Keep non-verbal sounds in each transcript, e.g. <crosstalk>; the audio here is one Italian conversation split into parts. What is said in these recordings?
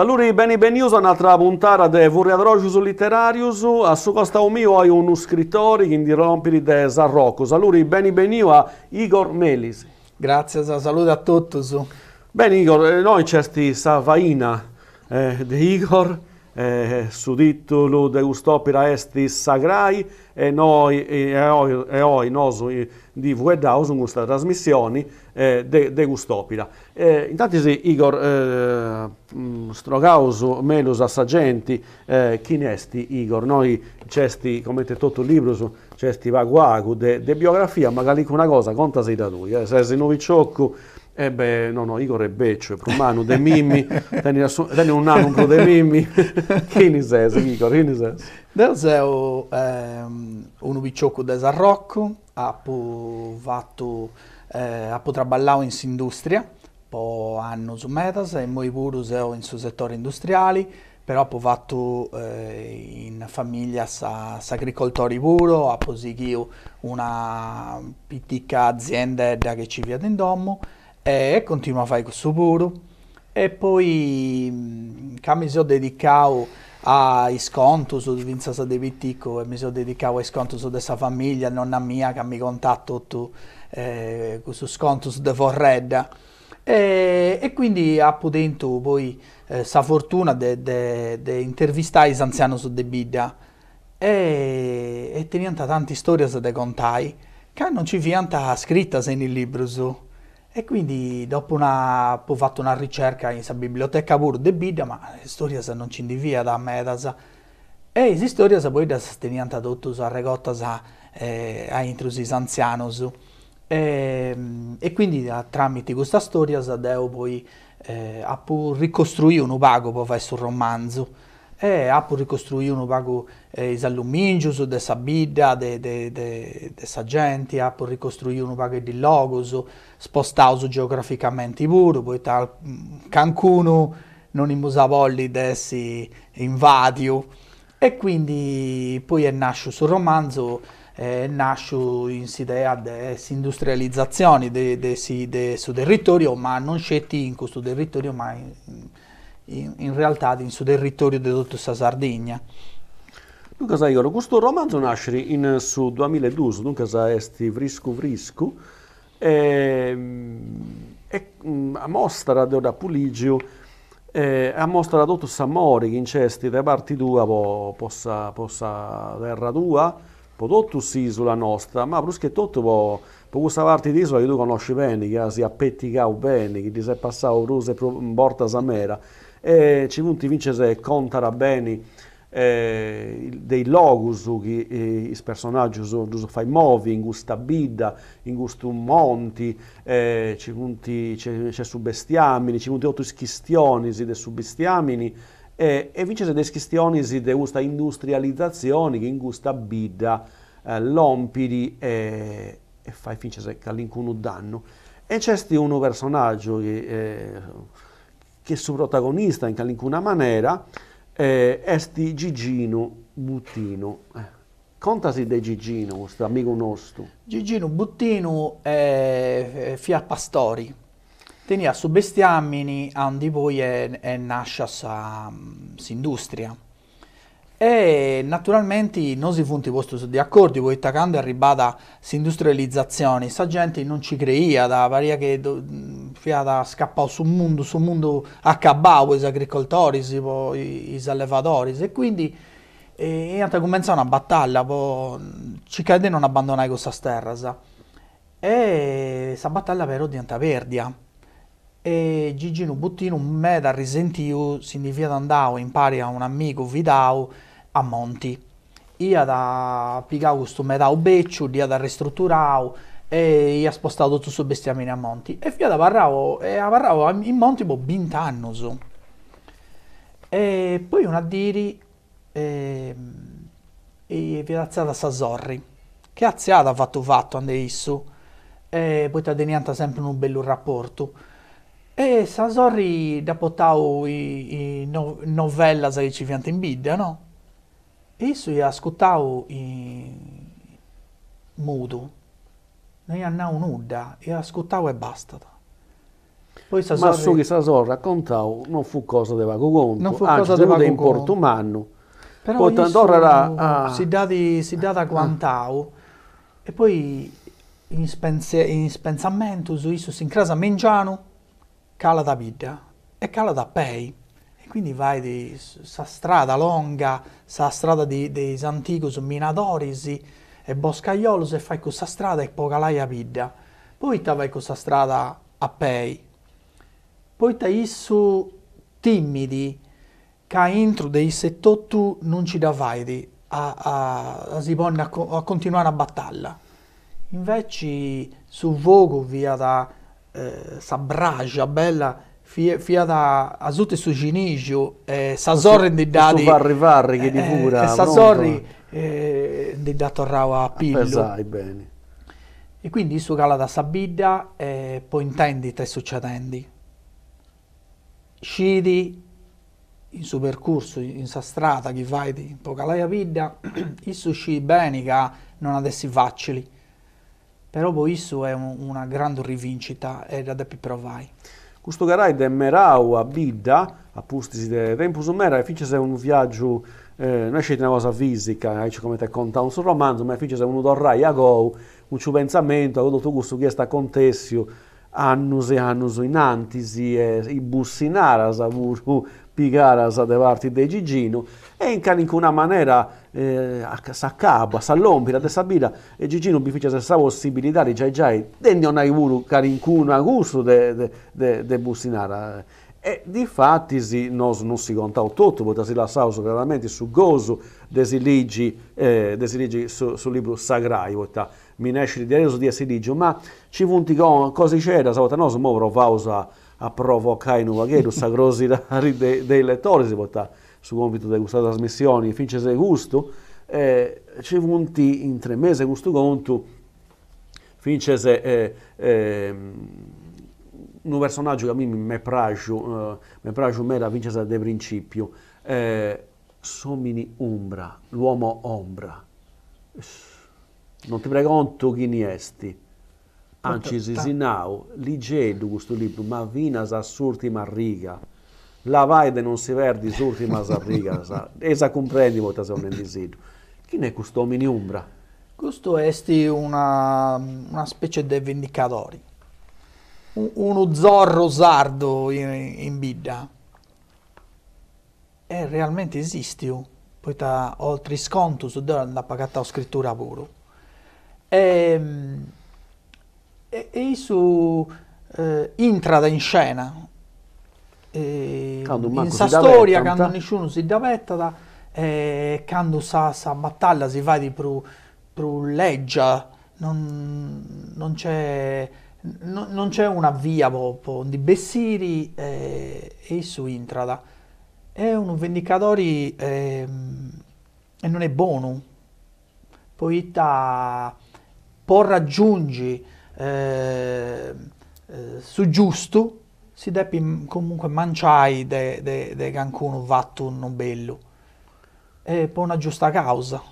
Saluti, beni, benvenuti a un'altra puntata di Vurriadrogius Literarius. A suo costa mio ho un scrittore che interrompere di Sarrocco. Saluri, beni, benvenuti a Igor Melis. Grazie, saluti a tutti. Bene Igor, eh, noi c'è questa faina eh, di Igor eh, suditulu degustopira estis sagrai e noi, e, oi, e di vuedaus in questa trasmissione eh, de, degustopira. Eh, intanto sì, Igor eh, mm, Strogausu, melus assagenti, eh, chinesti Igor, noi cesti, come te tutto il libro, su, cesti vaguagu de, de biografia, magari una cosa, conta contasi da lui, eh, se sei noviciocco, eh beh, no, no, Igor è beccio, è prumano, de mimmi, teni, <laughs> un anno un po' de mimmi, <laughs> chi ne sei, Igor, chi ne sei? Deuseo è ehm, un bicciocco del Sarrocco, ha fatto, eh, ha traballato in industria, po' anno su metas, e poi pure useo in suo settore industriale, però ha fatto eh, in famiglia sa, agricoltori puro, ha posigio una piccola azienda che ci viene in domo, e continuo a fare questo puro. E poi mm, che mi sono dedicato ai sconti su Vincenzo De Pittico e mi sono dedicato ai sconti su questa famiglia, nonna mia che mi contatta tutto eh, questo sconto su De Forredda. E, e, quindi ha potuto poi eh, sa fortuna di intervistare gli anziani su De Bidda e, e tenianta tante storie da contare che non ci fianta scritta in il libro su. E quindi dopo una, ho fatto una ricerca in sa biblioteca pur de bidda, ma storia non ci indivia da medasa. E in storia poi da tenianta adottus a regottas a, eh, a intrusis anzianos. E, e quindi a, tramite questa storia devo poi eh, ricostruire un ubago, poi fare sul romanzo e ha per ricostruire un vago eh, all'umingius, de sa bidda, de, de, de, gente, ha per ricostruire un vago di logos, spostato geograficamente pure, poi tal mm, cancuno non imusavolli dessi invadiu. E quindi poi è nasce il romanzo, è nasce in idea di industrializzazione del territorio, ma non scetti in questo territorio, ma in, in in, in realtà sul territorio della tutta Sardegna. Dunque, sai, questo romanzo nasce in eh, su 2002, dunque, esti Vriscu Vriscu, e, e mm, mm, a mostra da Puligio, e, a mostra da tutto Samori, in cesti da parti due, po, possa, possa terra due, po tutto isola nostra, ma più che tutto po, po questa parte di isola che tu conosci bene, che si appettica bene, che ti sei passato, tu sei porta a Mera e Cimunti vincese contara beni eh, dei logus che eh, i personaggi giusto fai movi in gusta bida in gusto monti eh, ci punti c'è su bestiamini ci punti otto schistionisi de su bestiamini eh, e vincese de schistionisi de gusta industrializzazioni che in gusta bidda eh, lompidi e, e fai fincese all'incuno danno e c'è uno personaggio che eh, que suo protagonista, in alcuna maniera, eh, esti Gigino Buttino. Eh, contasi di Gigino, questo amico nostro. Gigino Buttino è fia pastori. Tenia su bestiamini, andi poi è, è nasce sa, mm, s'industria. E naturalmente non si funti posto di accordi, voi e arrivata s'industrializzazione, sa gente non ci creia, da varia che fiata scappò sul mondo, sul mondo accabbavo i agricoltori, i allevatori e quindi e è cominciata una battaglia, po, ci crede non abbandonare questa terra. E questa battaglia però diventa perdia e Gigino Buttino me da risentio significa andavo in pari a un amico vidao a monti. Io da pigau stu metau beccio, ia da ristrutturau e ho spostato tutto su bestiamine a monti. E fia da parravo, e a parravo in monti po' bint'annos. E poi un addiri e, ehm, e fia azziata sa sorri, che azziata ha fatto fatto ande su. e poi ti adenianta sempre un bel rapporto. E sa sorri da potau i, i no, novella che ci fiante in bidda, no? Isso je ascoltavo in mudo, non andavo nulla, e ascoltavo e basta. Poi sa Ma su che sa raccontavo non fu cosa di vago non fu anzi, cosa di vago in porto umano. Però poi tanto era, ah. si dà di, si dà da ah. e poi in, spense, in spensamento su isso si incrasa mengiano, cala da vita e cala da pei quindi vai di sa strada longa, sa strada di, dei Santicus, Minadorisi e Boscaiolus e fai questa strada e Pocalaia Pidda. Poi te vai questa strada a Pei. Poi te issu timidi, che intro dei settottu non ci da vai a, a, a, si pone a, a continuare la battaglia. Invece su Vogo via da eh, Sabragia bella fia, fia da azute eh, su ginigio, eh, sa zorri di dadi... Su varri varri eh, che di eh, pura. Eh, sa zorri di dato rao a ah, pillo. Pesai bene. E quindi su cala da sabidda eh, poi intendi te succedendi. Scidi in suo percorso, in sa strada che vai di Pocalaia Vidda, <clears throat> isso sci bene che non avessi facili. Però poi isso è un, una grande rivincita e da devi provare. custoderai de merau a bida bidda, apustis de tempus umera, e fice é un viaggio eh, non scete una cosa fisica, eh, come te conta un suo romanzo, ma fice uno dorrai a go, un suo pensamento, a tutto gusto che sta contessio, annos e annos in antisi, e i bussinaras, a pigaras adevarti de Gigino e in una maniera eh, s'accaba, s'allompira de sabida e Gigino mi fece questa possibilità di già già e non hai voluto carincuno gusto di de, e di fatti si, nos, non si conta tutto, perché si lasciava veramente su gozo desiligi, eh, sul libro sagrai, perché mi nasce di adesso di esiligi, ma ci funti cose c'era, sa volta noi provavamo a provocare in uvaghedu, sa grozira dei, dei lettori si porta su compito di questa trasmissione, finché se gusto, eh, ci vunti in tre mesi questo conto, finché se... Eh, eh, un personaggio che a me mi piace, uh, mi piace eh, mera vincesa de principio, eh, somini umbra, l'uomo ombra. Non ti prego pregonto chi ne esti. Ancis Isinau, ligedu questo libro, ma vinas as ultimas riga. La vaide non si perdis ultimas riga, sa. esa comprendi molta se non disidu. Chi ne questo omini umbra? Questo è una, una specie di vendicatori. Un, uno zorro sardo in, in bidda. E realmente esiste poi ta oltre a pagare pagata scrittura puro. E, ehm, e, su eh, entrata in scena. E, in sa storia, quando nessuno si da, eh, quando sa, sa battaglia si va di più leggia, non, non c'è non c'è una via proprio di Bessiri e su Intrada. È un vendicatore eh, e non è buono. Poita può raggiungere eh, eh, su giusto si deve comunque mangiare de, de, de Cancun vatto un bello e per una giusta causa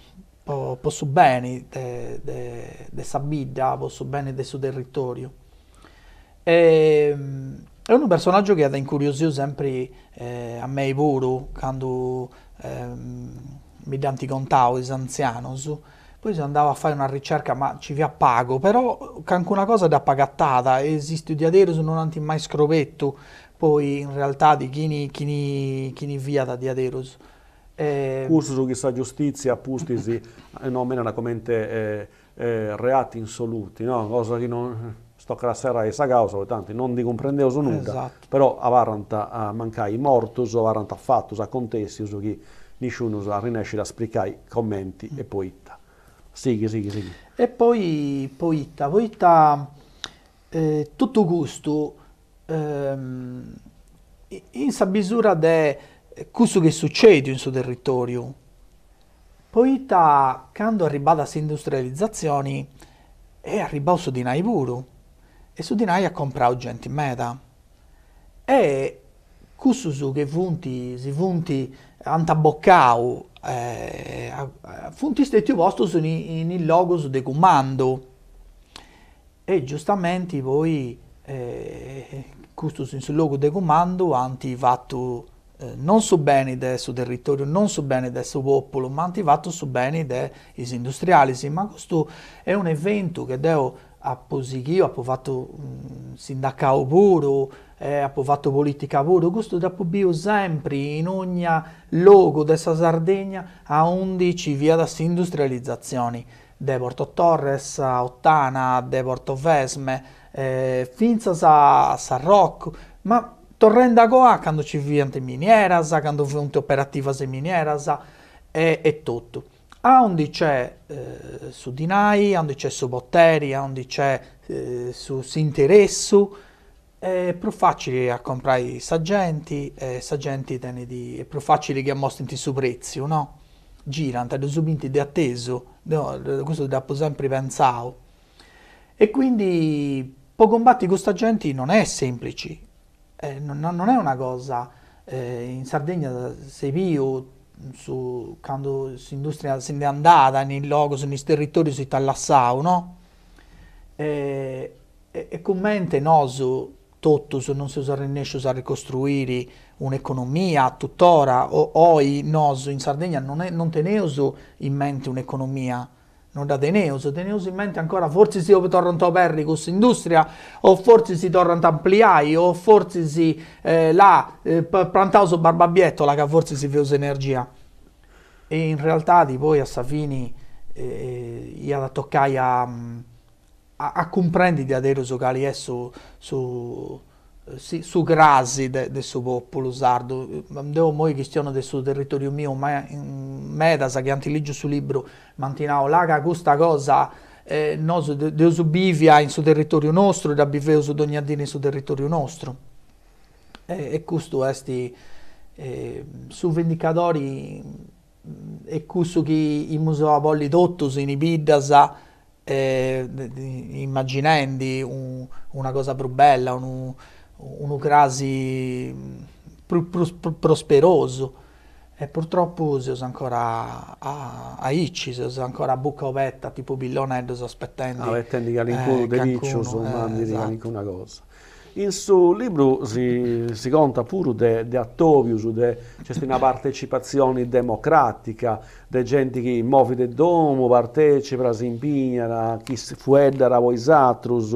per, per bene de, de, de sa bidda per bene del suo territorio e, ehm, è un personaggio che ha incuriosito sempre eh, a me pure quando eh, mi danti contavo, anziano, su, poi si andava a fare una ricerca, ma ci vi appago, però anche una cosa da pagattata, esiste di adereso non anti mai scrovetto, poi in realtà di chini, chini, chini via da di adereso. Eh... Cursus chissà giustizia, pustisi, <laughs> eh, nominano commente eh, eh, reati insoluti, no? Cosa che non... Sto che la sera è sagausa, tanti non di comprendevo so nulla, esatto. però a Varanta a mancai mortus, a Varanta fattus, a contessi, che nessuno a spiegare i commenti mm. e poi... Sì, sì, sì. E poi Poitta. Poitta, eh, tutto gusto, ehm, in sa misura di custo che succede in suo territorio. Poitta, quando è arrivata la industrializzazione, è arrivato su dinai puro. E su dinai ha comprato gente in meta. E custo che vunti, si vunti, antaboccau eh, appunto stesso posto sono il logo del comando e giustamente voi eh, questo sul logo del comando hanno fatto eh, non so bene del suo territorio, non so bene del suo popolo, ma hanno fatto so bene dei industriali. Ma questo è un evento che devo appozighio, appovato mh, sindacato puro, eh, appovato politica puro, gusto da pubblico sempre in ogni logo della Sardegna a 11 via da industrializzazioni, de Porto Torres, a Ottana, de Porto Vesme, eh, finza a Rocco, ma torrendo a Goa quando ci viene in miniera, quando vivono operative in eh, e tutto. Aondi c'è eh, su Dinai, Aondi c'è su Botteri, Aondi c'è eh, su Sinteressu, è più facile a comprare i saggenti, eh, saggenti di, è più facile che ammostino su prezzo, no? Girano, te lo subinti di atteso, no, questo da sempre pensavo. E quindi può combattere con saggenti non è semplice, eh, non, non, è una cosa, eh, in Sardegna sei vivo su, quando l'industria se n'è andata nei luoghi, nei territori, si tallassava, no? E, e, e commente no, su tutto, se non si usa riesce a ricostruire un'economia tuttora, o, o no, in Sardegna non, è, non tenevo in mente un'economia, non da Teneus, Teneus in mente ancora, forse si torna a Perricus Industria, o forse si torna a Ampliai, o forse si eh, là, eh, Plantauso Barbabiettola, che forse si fiusa energia. E in realtà di poi a Safini eh, io da mm, a, a, a comprendere di adesso che è su, su eh, sì, su grazi de, del suo popolo sardo. Devo moi questione del suo territorio mio, ma in mm, Medasa che antiligio sul libro mantinao laga questa cosa eh, nos de, de usubivia in suo territorio nostro e da biveus dognadini in suo territorio nostro. E, e questo è sti eh, su vendicatori mm, e questo che i museo bolli dottus in Ibidasa eh, immaginando un, una cosa più bella, un, un'Ucrasi pr- mm, pr- prosperoso. E purtroppo si usa ancora a, a Icci, si usa ancora a Ovetta, tipo Billoneddo, si aspettando. Ah, attendi che l'incuno eh, riccio, insomma, eh, esatto. una cosa. In suo libro si, si conta pure di de Attovius, de, c'è una partecipazione democratica, di gente che muove del domo, partecipa, si impegna, chi fuedda, voi satrus,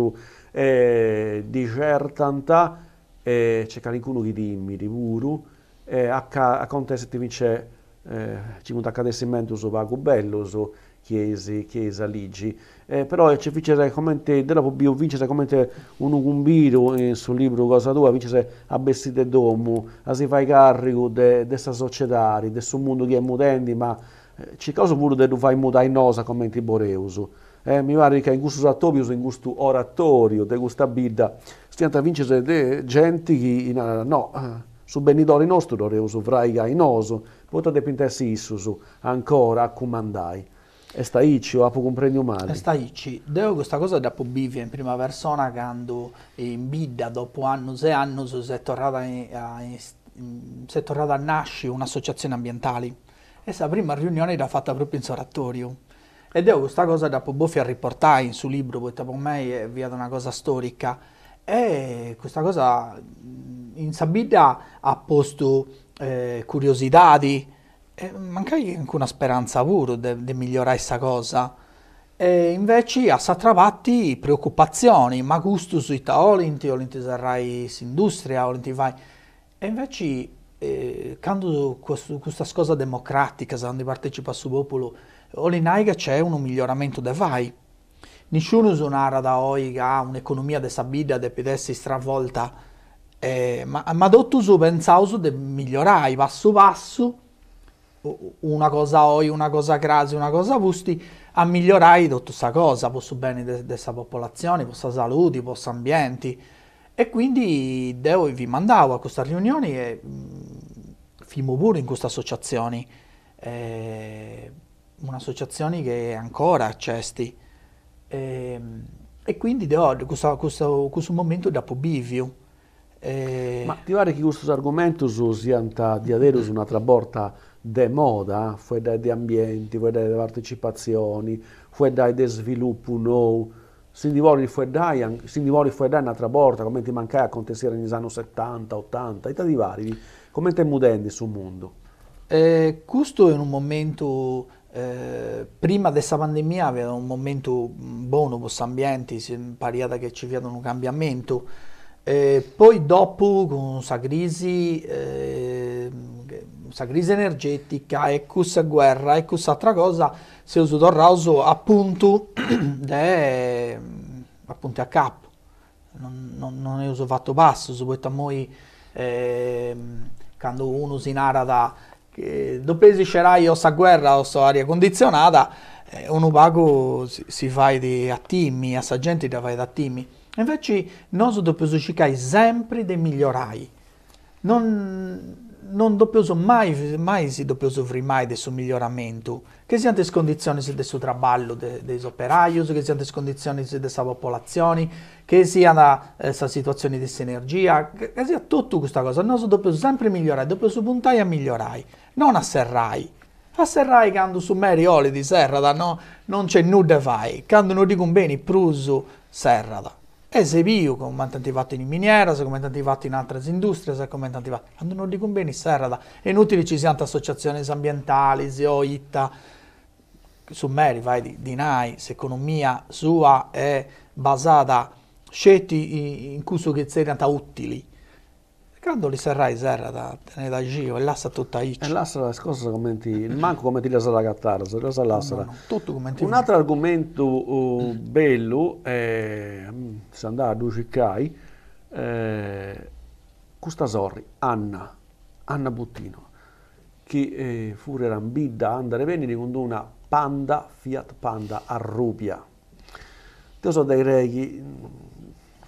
e di certantà e c'è qualcuno che dimmi di puru e a, ca, a contesti vince eh, ci muta cadessimento su vago bello su chiesi chiesa ligi eh, però c'è vincere commente della pubbio vincere commente un ugumbiro in suo libro cosa tua vincere a bestite domu a si fai carico de, de sta società de sto mondo che è mutendi ma eh, c'è cosa pure de fai mutai nosa commenti boreuso eh, mi che in gusto oratorio, in gusto oratorio, de gusta bidda, stiamo a vincere de genti che, in, eh, no, eh, su nostro, nostri, doreus vraiga in oso, potete pintarsi issus, ancora, accumandai. E sta icci o apo comprendio male? E sta icci. Deo questa cosa da po' bivia in prima persona quando in Bidda dopo anni e anni si è tornata a nascere un'associazione ambientale. E questa prima riunione l'ha fatta proprio in Sorattorio. Ed io questa cosa dopo Boffi riportai in suo libro, perché per me è via da una cosa storica, e questa cosa in Sabida ha posto eh, curiosità, eh, manca anche una speranza pure di migliorare questa cosa. E invece ha Satravatti preoccupazioni, ma gusto sui taolinti, o sarrai s'industria, olinti vai. E invece eh, quando questa cosa democratica, quando partecipa su popolo, Olenaiga c'è un miglioramento dei vai. Nessuno sonara da oiga ha un'economia de sabida de pedessi stravolta, eh, ma, ma dottu su pensausu de migliorai passo passo, una cosa oi, una cosa crasi, una cosa vusti, a migliorare tutta questa cosa, posso bene di questa popolazione, possa salute, possa ambienti. E quindi Deo vi mandavo a questa riunione e mm, fimo pure in questa associazione. Eh, un'associazione che ancora accesti. E, ehm, e quindi ho questo, questo, questo momento da bivio. E... Eh, Ma ti pare che questo argomento sia di avere una traborta de moda, fuori dai ambienti, fuori dalle partecipazioni, fuori dai sviluppo nuovo? si divori fuori dai, si divori fuori dai un'altra volta, come ti mancava a contestare negli anni 70, 80, e ti divari, come ti mudendi sul mondo? Eh, questo è un momento eh, prima di questa pandemia avevamo un momento mm, buono per l'ambiente, si impariata che ci fosse un cambiamento. Eh, poi dopo, con questa crisi, eh, crisi energetica e questa guerra e quest'altra cosa, si è usato il rauso appunto, <clears throat> de, mm, appunto a capo. Non, non, non è uso fatto basso, soprattutto a noi ehm, quando uno si narra da dopo c'era io sta guerra o sta aria condizionata, eh, un pago si, si fa di attimi, a sta gente da fai di attimi. Invece noi dobbiamo cercare sempre di migliorare. Non, non dobbiamo mai, mai si dobbiamo soffrire mai del suo miglioramento che siano le condizioni del suo lavoro dei de operai, che siano le condizioni della sua popolazione, che siano eh, la situazione di sinergia, che, che sia tutta questa cosa. Noi dobbiamo sempre migliorare, dobbiamo puntare a migliorare, non a serrai. A serrai quando su merioli di serrada no, non c'è nulla da fare, quando non dicono bene, pruso serrada. E se io, come tanti fatti in miniera, come tanti fatti in altre industrie, come tanti fatti... Quando non dicono bene, serrada. È inutile ci siano associazioni ambientali, itta sommeri vai, di, di se economia sua è basata scelti in cui che serata utili. Quando li serrai, serra da tenere giro e l'assa tutta aici. E l'assa la scorsa commenti, manco come ti la sarà cattara, se lo sarà no, no, tutto commenti. Un altro argomento uh, bello è, mm, se andare a Ducicai, eh, questa sorri, Anna, Anna Buttino che eh, fu rambidda andare e venire con una Panda, Fiat Panda a rubia. Io so dei reghi, mm,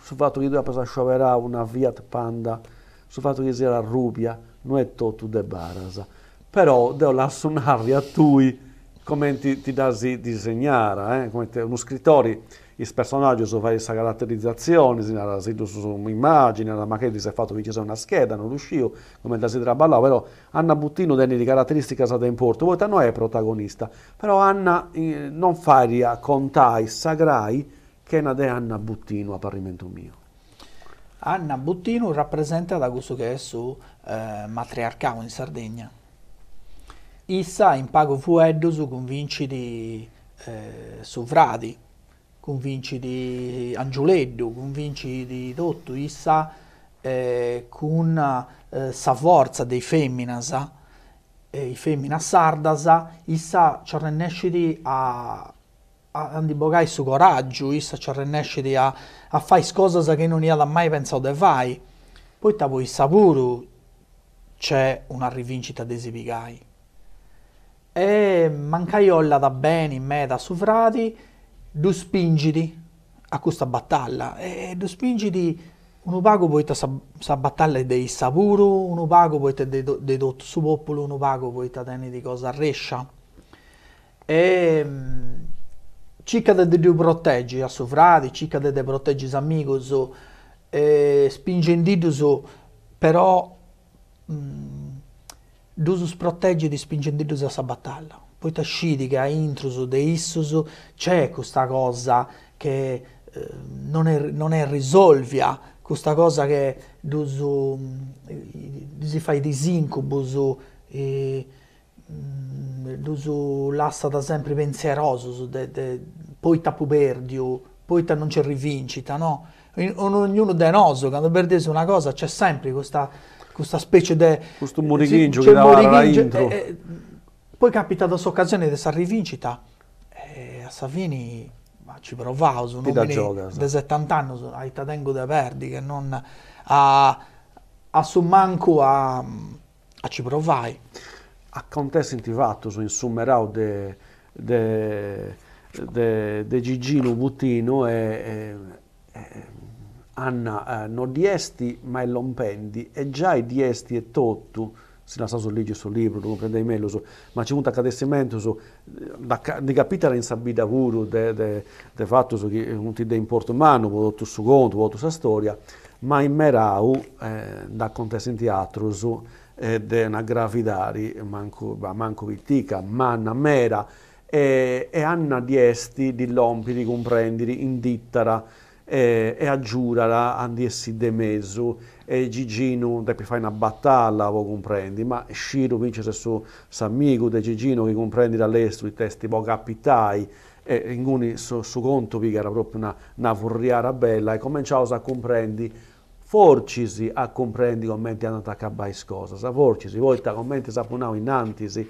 sul fatto che tu hai preso scioperà una Fiat Panda, sul fatto che sia la rubia, non è tutto de barasa. Però devo lasciare a tu come ti, ti da disegnare, eh? come te, uno scrittore il personaggio su varie caratterizzazioni, si era sito su un'immagine, magari si è fatto vicino a una scheda, non riuscivo, come da si traballava, però Anna Buttino tiene di caratteristica stata in porto, poi non è protagonista, però Anna eh, non fa contai, sagrai, che è de Anna Buttino a parimento mio. Anna Buttino rappresenta da gusto che è su eh, matriarcato in Sardegna. Issa in pago fueddo su convinci di eh, sovradi convinci di Angioleddu, convinci di tutto, Issa, eh, con eh, sa forza dei femminasa, eh, i femmina sardasa, issa c'arrennescidi a Andi Bogai su coraggio, issa c'arrennescidi a, a fai cose che non era mai pensato di fare. Poi dopo issa pure c'è una rivincita dei Sibigai. E mancai olla da bene in me da suvrati, due spingiti a questa battaglia e due spingiti un ubago può essere la battaglia dei Savuru, un ubago può essere dei, dei Dot Subopolo, un ubago può essere di cosa Rescia. E mm, circa de, de proteggi a sovradi, circa de, de proteggi gli amici, so, eh, spingendo so, però mh, mm, dus proteggi di spingendo a questa battaglia poi tascidica, intruso, deissuso, c'è questa cosa che eh, non, è, non è risolvia, questa cosa che dusu, mm, si fa disincubus, e, mm, dusu l'asta da sempre pensieroso, de, de, poi ta puberdio, poi ta non c'è rivincita, no? In, ognuno di noi, quando perdesi una cosa, c'è sempre questa, questa specie di... Questo morighingio che dava l'intro. Eh, eh poi capita da occasione della rivincita, eh, a Savini ci sono un uomo di 70 anni, ai Tadengo de Verdi, che non a, a su a, a ci provai. A contesti intivato, insomma, de, de, de, de Gigino Buttino e, e, e Anna eh, non diesti ma è lompendi e già i diesti e totto se la so legge sul libro, non prendei meglio, so, ma c'è un accadessimento so, di capire in sabbia pure del fatto so, che non ti dà importo in mano, può tutto su conto, può tutta storia, ma in merau, eh, da contesti in teatro, so, ed eh, è una gravidari manco, manco vittica, ma una mera, e, e Anna Diesti di Lompi di comprendere in dittara, e, e a Giurala andi essi de mezzo e Gigino devi fare una battaglia, voi comprendi, ma Sciro vince se suo amico di Gigino che comprendi dall'estero i testi voi capitai e in su, su conto vi era proprio una, una furriara bella e cominciavo a comprendi forcisi a comprendi commenti hanno attaccato a cose, a forcisi, volta commenti sapunavo innantisi,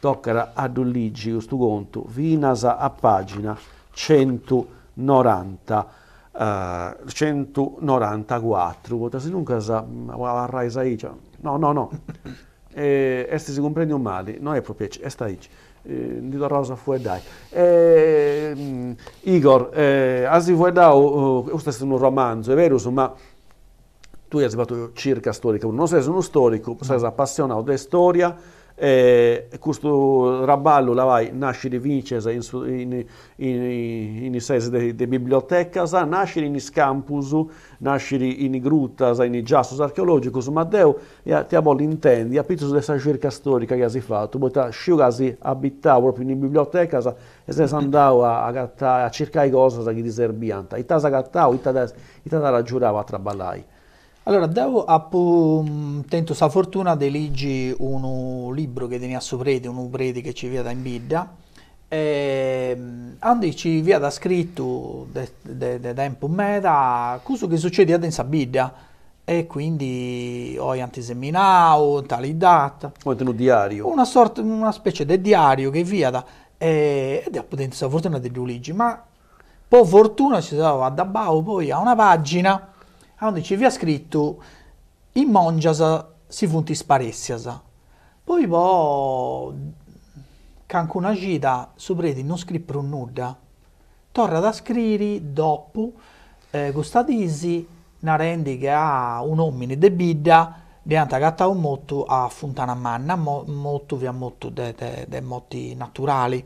tocca ad Ulligi questo conto, vinasa a pagina 190. 194, eh, votas in un casa, mm, a raisa ici, cioè, no, no, no, <laughs> e, esti si comprendono male, non è proprio, esta ici. Eh, di la rosa fu dai. Mm, Igor, eh, asi fu dai, uh, questo è un romanzo, è vero, ma tu hai fatto circa storica, non sei uno storico, sei appassionato di storia, eh, questo raballo vai, nasce di Vincesa in, in, in, in, in di biblioteca, nasce in campus, nasce in grutta, in giassus archeologico, ma Deo ti ha intendi, ha pizzo questa ricerca storica che hai fatto, poi ti si abitava proprio in biblioteca e se andava a, a, a cercare cose che ti diserbianta, e ti si agattava, a traballare. Allora, devo appunto, tento sa fortuna di leggere un libro che tenia prete, un prete che ci viene da Inbidia, e ehm, Andi ci viene da scritto da tempo meta cosa che succede ad Bibbia? e quindi ho antiseminato, tali data. Come un diario? Una, sorta, una specie di diario che via da... E, e appunto, sa fortuna di Luigi, ma po' fortuna ci trova siamo addabbato poi a una pagina allora ah, dice, vi ha scritto, in mongiasa si funti sparessiasa. Poi boh, cancuna gita, supredi non scrippero nulla. Torna da scrivere dopo, eh, disi una rendi che ha un omine de bidda, Dianta gatta un motto a funtana Manna, molto motto via motto de, motti naturali.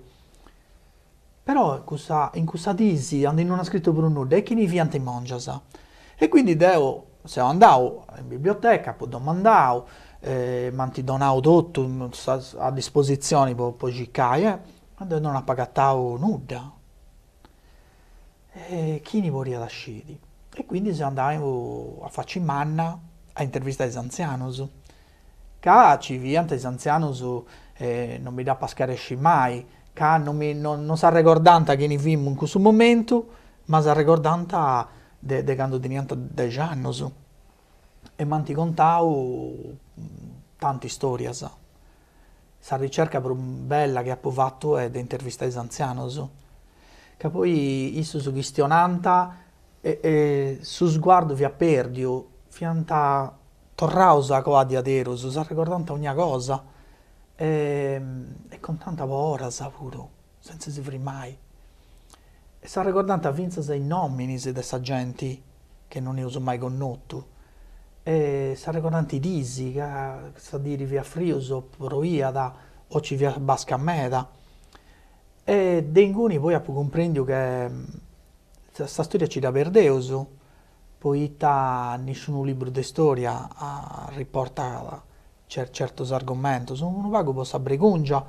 Però in questa disi, quando non ha scritto Bruno, è che ne viante mongiasa. E quindi devo, se andavo in biblioteca, poi domandavo, eh, mm, eh, ma ti donavo tutto a disposizione per giocare, ma non pagato nulla. E chi ne voleva lasciare? E quindi se andavo a farci manna a intervistare gli anziani. Ca ci viante gli anziani eh, non mi dà pascaresci mai, ca non, mi, non, non sa ricordante che ne vimmo in questo momento, ma sa ricordante de, de candidinianta de anni. e mi m'hanno contato mm, tante storie. La ricerca più bella che ho fatto è di intervistare gli anziani, che poi io sono questionanta e, e su sguardo vi ha perdio, fianta torrausa qua di Adero, si ricordanta ogni cosa e, e con tanta paura, sa pure, senza si mai. E sta ricordando a Vince dei nomini di questa gente che non ne uso mai connotto. E sta ricordando i disi che sta dire via Friuso, Roiada o ci via Bascameda. E Denguni poi ha comprendo che questa storia ci da perdeoso, poi ta nessun libro di storia riporta certi argomenti, sono un vago possa bregungia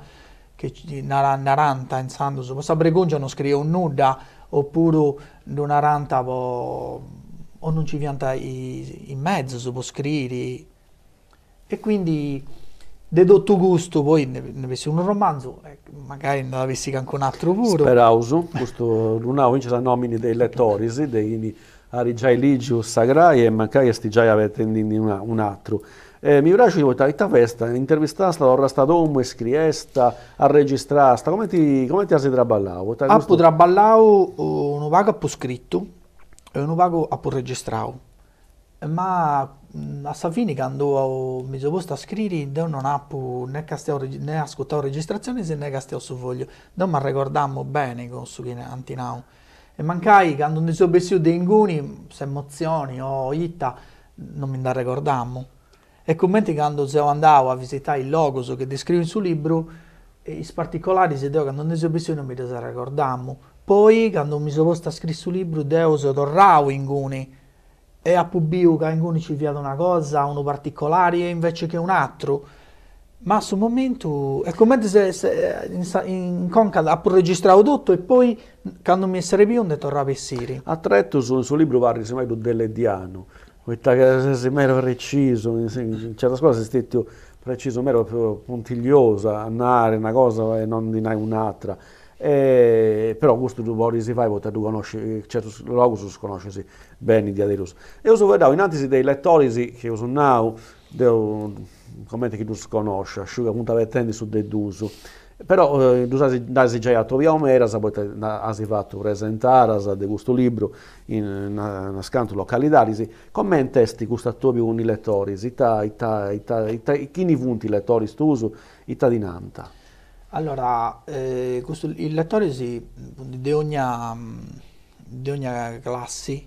che naranta insando su questa bregongia non scrive nulla oppure non naranta o non ci pianta in mezzo si può scrivere e quindi dedotto gusto poi ne, ne avessi un romanzo eh, magari ne avessi anche un altro pure sperauso questo lunao vince cioè, la nomini dei lettori, dei arigiai ligio sagrai e magari sti già avete un altro eh, e, Mivraču je tā ir questa festa, intervistās, la orra sta domu, escriesta, a registrasta, come ti, come ti asi traballau? Apu traballau eh, un vago apu scritto e un vago apu registrau. Ma mm, a sa fine quando mi sono posto a scrivere non ho né, casteo, né ascoltato registrazioni né castiato su voglio non mi ricordavo bene con su che antinau e mancai quando mi sono vestito dei inguni se emozioni o oh, itta non mi da ricordammo e commenti quando siamo andati a visitare il Logos che descrive in suo libro, i particolari si deo quando ne sono bisogno mi ricordammo. Poi, quando mi sono posto a scrivere sul libro, deo sono tornato in Guni e a Pubbiu che in Guni ci viene una cosa, uno particolare invece che un altro. Ma sul momento è come se, se in, in Conca ha registrato tutto e poi quando mi sarebbe più tornava a Siri. A Tretto sul suo libro parli semmai di Dell'Ediano questa se mi ero preciso, certe scuola si è preciso, mi ero più puntigliosa, andare una cosa e non di un'altra. E, però questo tu vuoi si fa, perché tu conosci, certo luogo si conosce bene di Adelus. E io so vedo innanzi dei lettori che usano now, come che tu conosci, asciuga punta vettende su deduso. Però eh, dusasi dasi già to Omeras, asi fatto presentaras de questo libro in una scantola localidarisi, come testi gustatori con i lettori, ita, ita, ita, ita, chini vunti i lettori stusu, ita dinanta. Allora, eh, questo, il sì, di ogni, di ogni classe,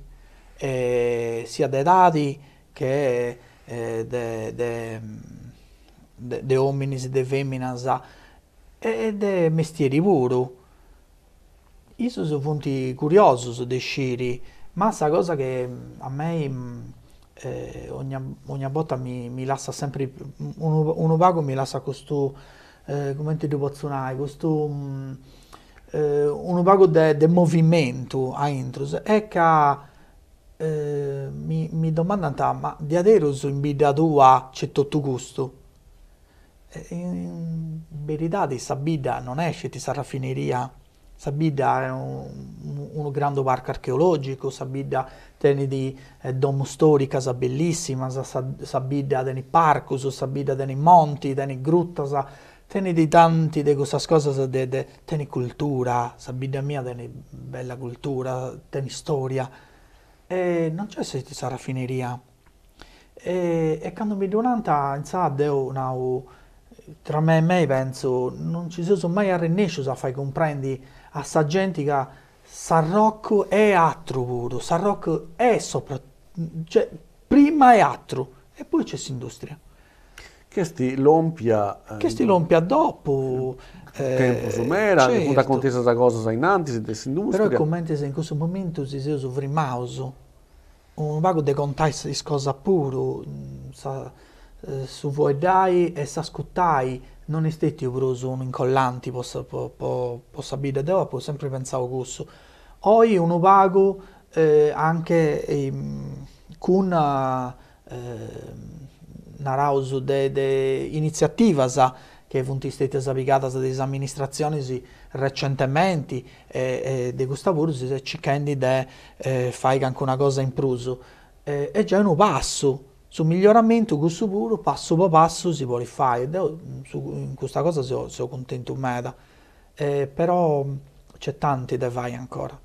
eh, sia dei dati che eh, dei de, de, de, de, hominis, femminas, ed è mestieri puro. Io sono punti curioso di sciri, ma questa cosa che a me mm, eh, ogni, ogni volta mi, mi, lascia sempre, uno, uno pago mi lascia questo, eh, come ti devo azzionare, questo... Mm, eh, un pago del movimento a intros è che eh, mi, mi domandano ma di adesso in vita tua c'è tutto gusto eh, in verità di Sabida non esce di raffineria. Sabida è un, un, grande parco archeologico, Sabida tiene di eh, domo storica, sa bellissima, Sabida tiene parcus, Sabida tiene monti, tiene gruttas, tiene di tanti di queste cose, tiene cultura, Sabida mia tiene bella cultura, tiene storia. E non c'è questa raffineria. E, e quando mi durante, in sa, devo... Una, tra me e me penso non ci sono mai arrennescio a fai comprendi a sta gente che San Rocco è altro puro, San Rocco è sopra cioè prima è altro e poi c'è l'industria Che sti lompia... Eh, che sti lompia dopo... Eh, tempo sumera, certo. la contesa questa cosa sai nanti, se dell'industria... Però commenti se in questo momento si usa un un vago de contais di cosa puro, sa, eh, su dai e Sascuttai non è estetti uproso un incollanti posso, po, po, possa bida deva, sempre pensare questo. Oggi un opago eh, anche eh, con eh, una rauso de, de iniziativa sa, che sono state applicate dalle amministrazioni recentemente e, e di questa bursa cercando di eh, fare anche una cosa in pruso. Eh, è già un passo sul miglioramento, questo pure, passo per passo si può fare. Mm, in questa cosa sono, sono contento meda, eh, però mm, c'è tante da fare ancora.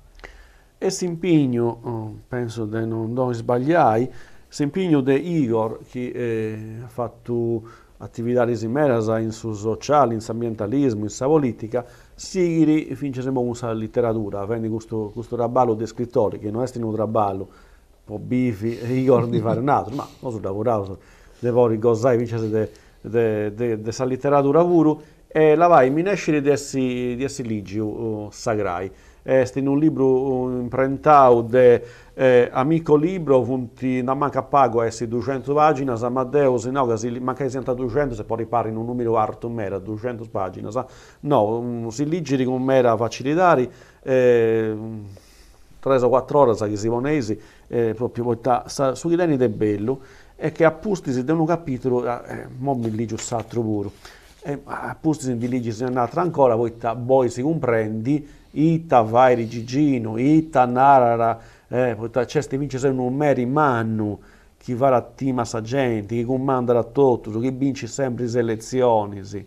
E si impegno, oh, penso di non, non sbagliare, si impegno di Igor che eh, ha fatto attività risimerasa in su sociale, in ambientalismo, in su politica, sigiri finceremo usa letteratura, quindi questo, questo raballo di scrittori, che non è un raballo, po' bifi, <laughs> ricordo di fare un altro, ma non sono lavorato, devo ricordare, vince de, de, letteratura pure, e la vai, mi esce di essi, essi ligi, uh, sagrai, est in un libro uh, imprentato de eh, amico libro, funti non manca pago essi 200 pagine, sa Matteo, se no, si, manca 200, se poi ripari in un numero arto mera, 200 pagine, sa? no, mm, si ligi con mera facilitari, eh, 3 o 4 ore sa che i simonesi eh, proprio volta sui Irene de Bello e che appustisi di un capitolo, ah, eh, mo mi ligio s'altro puro e eh, appustisi di ligio se un'altra ancora, volta poi boh, si comprendi, ita vai di Gigino, ita narara, eh, volta c'è cioè, ste vince se un meri mannu, chi va a tima sa gente, chi comanda da tutto, chi vince sempre le elezioni, sì.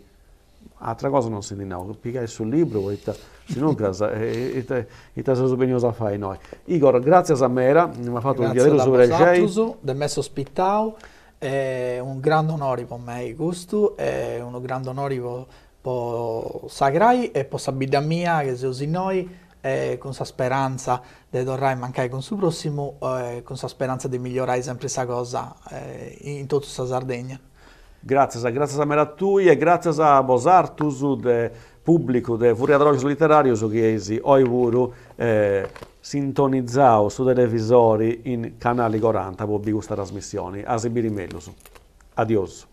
Altra cosa non si dinau, pigliare sul libro, ita, se non <laughs> casa, eh, eh, ita, ita se cosa noi. Igor, grazie a Mera, mi ha fatto un piacere sopra il CEI. del messo spittau, è un grande onore per me questo, è un grande onore per Sagrai e per vita mia che si usi noi, eh, con la speranza di tornare a mancare con il prossimo, eh, con la speranza di migliorare sempre questa cosa in tutta la Sardegna. Grazie, grazie a Merattui e grazie a Bosartusu de pubblico de Furiadrogis Literarius Chiesi, oi vuru eh, sintonizzao su televisori in canali 40 per questa trasmissione. A Sibirimellos. Adios.